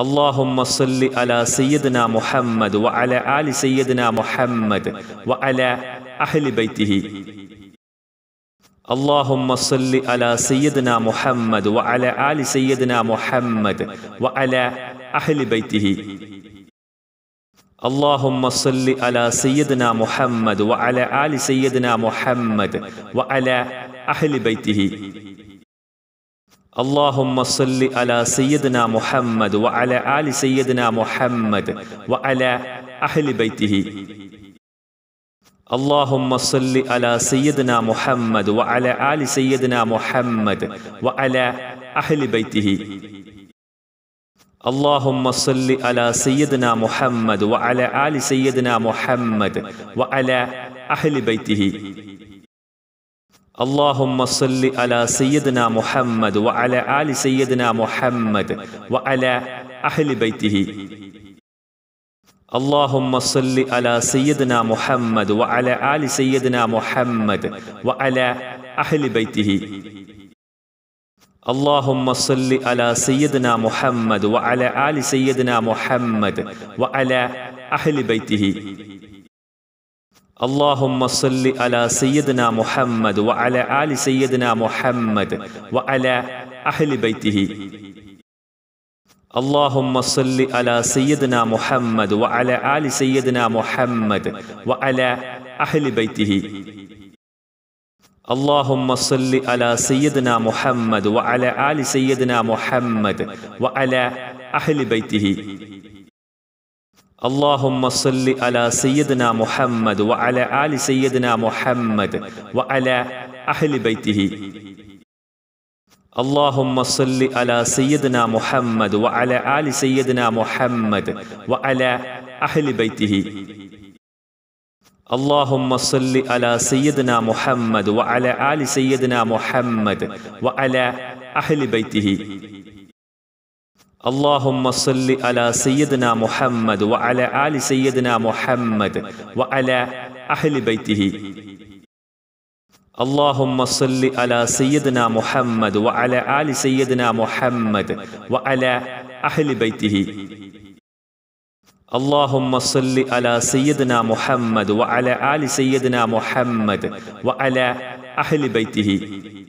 اللهم صل على سيدنا محمد وعلى آل سيدنا محمد وعلى أهل بيته اللهم صل على سيدنا محمد وعلى آل سيدنا محمد وعلى أهل بيته اللهم صل على سيدنا محمد وعلى آل سيدنا محمد وعلى أهل بيته اللهم صل على سيدنا محمد وعلى آل سيدنا محمد وعلى أهل بيته اللهم صل على سيدنا محمد وعلى آل سيدنا محمد وعلى أهل بيته اللهم صل على سيدنا محمد وعلى آل سيدنا محمد وعلى أهل بيته اللهم صل على سيدنا محمد وعلى آل سيدنا محمد وعلى أهل بيته اللهم صل على سيدنا محمد وعلى آل سيدنا محمد وعلى أهل بيته اللهم صل على سيدنا محمد وعلى آل سيدنا محمد وعلى أهل بيته اللهم صل على سيدنا محمد وعلى آل سيدنا محمد وعلى أهل بيته اللهم صل على سيدنا محمد وعلى آل سيدنا محمد وعلى أهل بيته اللهم صل على سيدنا محمد وعلى آل سيدنا محمد وعلى أهل بيته اللهم صل على سيدنا محمد وعلى آل سيدنا محمد وعلى أهل بيته اللهم صل على سيدنا محمد وعلى آل سيدنا محمد وعلى أهل بيته اللهم صل على سيدنا محمد وعلى آل سيدنا محمد وعلى أهل بيته اللهم صل على سيدنا محمد وعلى آل سيدنا محمد وعلى أهل بيته اللهم صل على سيدنا محمد وعلى آل سيدنا محمد وعلى أهل بيته اللهم صل على سيدنا محمد وعلى آل سيدنا محمد وعلى أهل بيته